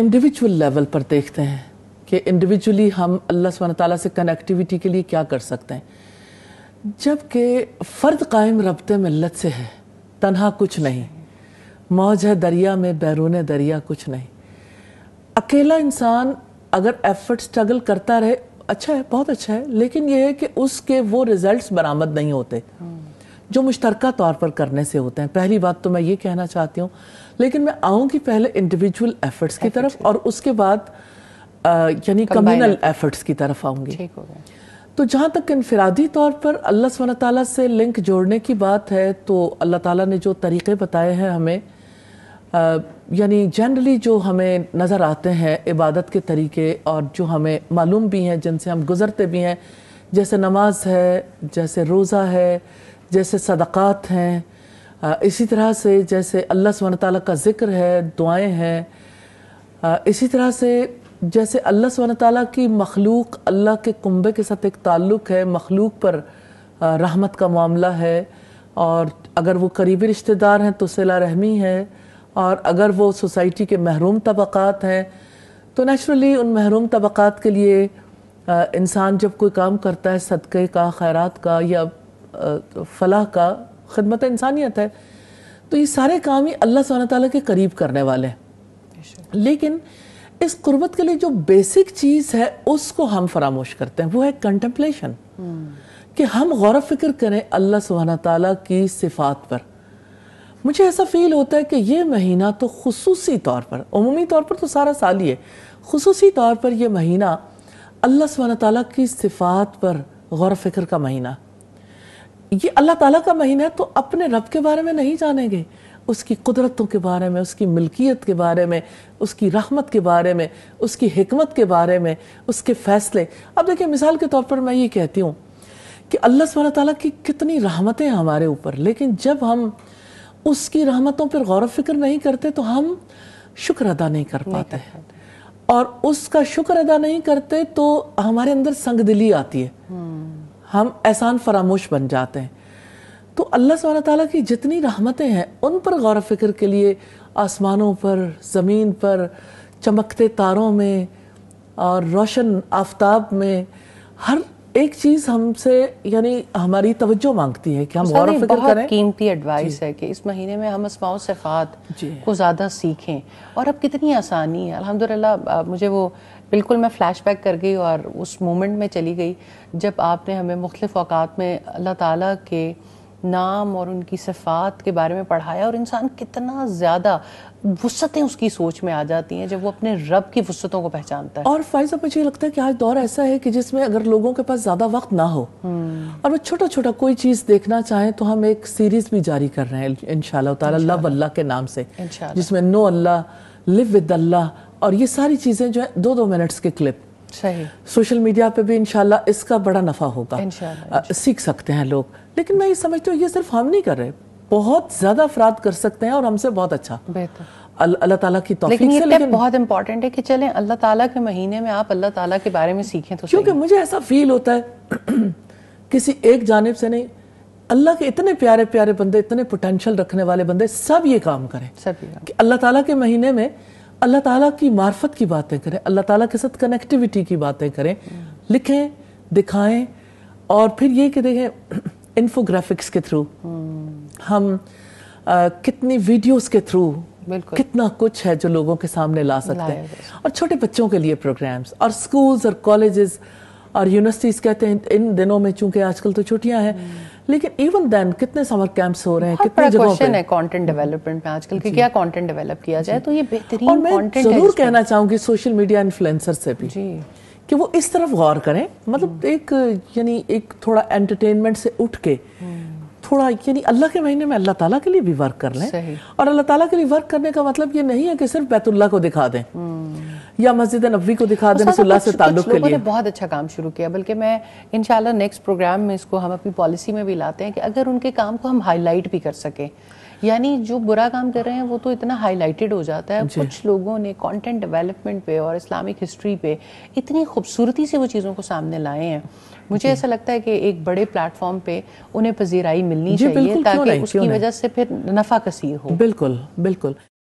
Individual level पर देखते हैं कि इंडिविजुअली हम अल्लाह सुबहाना ताला से कनेक्टिविटी के लिए क्या कर सकते हैं जबकि फ़र्द कायम रबते मिलत से है तनहा कुछ नहीं मौज है दरिया में बैरून दरिया कुछ नहीं अकेला इंसान अगर एफर्ट स्ट्रगल करता रहे अच्छा है बहुत अच्छा है लेकिन यह है कि उसके वो रिजल्ट्स बरामद नहीं होते हाँ। जो मुश्तरक तौर पर करने से होते हैं पहली बात तो मैं ये कहना चाहती हूँ लेकिन मैं आऊँगी पहले इंडिविजुअल एफर्ट्स की तरफ और उसके बाद यानी कम्यूनल एफर्ट्स की तरफ आऊँगी तो जहाँ तक इनफरादी तौर पर अल्लाह सुबह तला से लिंक जोड़ने की बात है तो अल्लाह ताला ने जो तरीक़े बताए हैं हमें यानी जनरली जो हमें नज़र आते हैं इबादत के तरीके और जो हमें मालूम भी हैं जिनसे हम गुज़रते भी हैं जैसे नमाज है जैसे रोज़ा है जैसे सदक़ात हैं इसी तरह से जैसे अल्लाह सुबहान ताली का ज़िक्र है दुआएं हैं इसी तरह से जैसे अल्लाह सुबहान ताली की मखलूक अल्लाह के कुंबे के साथ एक ताल्लुक़ है मखलूक पर रहमत का मामला है और अगर वो करीबी रिश्तेदार हैं तो सिला रहमी है और अगर वो सोसाइटी के महरूम तबक़ात हैं तो नेचुरली उन महरूम तबक़ात के लिए इंसान जब कोई काम करता है सदक़े का खैरात का या फ़लाह का खदमत इंसानियत है तो ये सारे काम ही अल्लाह सल ताली के करीब करने वाले हैं लेकिन इस गुरबत के लिए जो बेसिक चीज़ है उसको हम फरामोश करते हैं वो है कंटम्पलेशन कि हम गौर फिक्र करें अल्लाह सुबहाना तला की सिफात पर मुझे ऐसा फील होता है कि ये महीना तो खसूसी तौर पर अमूमी तौर पर तो सारा साल ही है खसूसी तौर पर यह महीना अल्लाह सुबहाना तला की सिफात पर गौर फिक्र का महीना ये अल्लाह ताला का महीना है तो अपने रब के बारे में नहीं जानेंगे उसकी कुदरतों के बारे में उसकी मिल्कियत के बारे में उसकी रहमत के बारे में उसकी हमत के बारे में उसके फैसले अब देखिए मिसाल के तौर पर मैं ये कहती हूँ कि अल्लाह सुबह ताली की कितनी रहमतें हैं हमारे ऊपर लेकिन जब हम उसकी रहमतों पर गौर फिक्र नहीं करते तो हम शुक्र अदा नहीं कर पाते हैं और उसका शुक्र अदा नहीं करते तो हमारे अंदर संगदिली आती है हम्म। हम एहसान फरामोश बन जाते हैं तो अल्लाह सुबहाना ताली की जितनी रहमतें हैं उन पर गौर फिक्र के लिए आसमानों पर ज़मीन पर चमकते तारों में और रोशन आफ्ताब में हर एक चीज हमसे यानी हमारी तवज्जो मांगती है कि हम गौर फिक्र करें कीमती एडवाइस है कि इस महीने में हम असमाओ सिफात को ज़्यादा सीखें और अब कितनी आसानी है अल्हम्दुलिल्लाह मुझे वो बिल्कुल मैं फ्लैशबैक कर गई और उस मोमेंट में चली गई जब आपने हमें मुख्तफ अवकात में अल्लाह ताला के नाम और उनकी सफात के बारे में पढ़ाया और इंसान कितना ज़्यादा वसतें उसकी सोच में आ जाती हैं जब वो अपने रब की वसतों को पहचानता है और साहब मुझे लगता है कि आज दौर ऐसा है कि जिसमें अगर लोगों के पास ज़्यादा वक्त ना हो हम्म। और वो छोटा छोटा कोई चीज़ देखना चाहें तो हम एक सीरीज़ भी जारी कर रहे हैं इन ताला लव अल्लाह के नाम से जिसमें know Allah live with Allah और ये सारी चीज़ें जो है दो दो मिनट्स के क्लिप सोशल मीडिया पे भी इनशाला इसका बड़ा नफा होगा सीख सकते हैं लोग लेकिन मैं ये समझती हूँ ये सिर्फ हम नहीं कर रहे बहुत ज्यादा अफराद कर सकते हैं और हमसे बहुत अच्छा अल्लाह ताला की तौफीक लेकिन ये लेकिन बहुत इंपॉर्टेंट है कि चलें अल्लाह ताला के महीने में आप अल्लाह ताला के बारे में सीखें तो क्योंकि मुझे ऐसा फील होता है किसी एक जानब से नहीं अल्लाह के इतने प्यारे प्यारे बंदे इतने पोटेंशियल रखने वाले बंदे सब ये काम करें सब ये अल्लाह ताला के महीने में अल्लाह ताला की मार्फत की बातें करें अल्लाह ताला के साथ कनेक्टिविटी की बातें करें लिखें दिखाएं और फिर ये कि देखें इन्फोग्राफिक्स के थ्रू हम आ, कितनी वीडियोस के थ्रू कितना कुछ है जो लोगों के सामने ला सकते हैं और छोटे बच्चों के लिए प्रोग्राम्स और स्कूल्स और कॉलेजेस और यूनिवर्सिटीज़ कहते हैं इन दिनों में चूंकि आजकल तो छुट्टियां हैं लेकिन इवन देन कितने समर कैंप्स हो रहे हैं कितने जगहों पे है कंटेंट डेवलपमेंट में आजकल की क्या कंटेंट डेवलप किया जाए तो ये बेहतरीन और मैं जरूर कहना चाहूंगी सोशल मीडिया इन्फ्लुएंसर से भी जी कि वो इस तरफ गौर करें मतलब हम्म। एक यानी एक थोड़ा एंटरटेनमेंट से उठ के हम्म। थोड़ा यानी अल्लाह के महीने में अल्लाह ताला के लिए भी वर्क कर लें और अल्लाह ताला के लिए वर्क करने का मतलब ये नहीं है कि सिर्फ बैतुल्ला को दिखा दें हम्म। या मस्जिद नबी को दिखा दें रसुल्ला से ताल्लुक के लिए बहुत अच्छा काम शुरू किया बल्कि मैं इनशाला नेक्स्ट प्रोग्राम में इसको हम अपनी पॉलिसी में भी लाते हैं कि अगर उनके काम को हम हाईलाइट भी कर सकें यानी जो बुरा काम कर रहे हैं वो तो इतना हाईलाइटेड हो जाता है कुछ लोगों ने कंटेंट डेवलपमेंट पे और इस्लामिक हिस्ट्री पे इतनी खूबसूरती से वो चीज़ों को सामने लाए हैं मुझे ऐसा लगता है कि एक बड़े प्लेटफॉर्म पे उन्हें पजीराई मिलनी चाहिए ताकि उसकी वजह से फिर नफा कसीर हो बिल्कुल बिल्कुल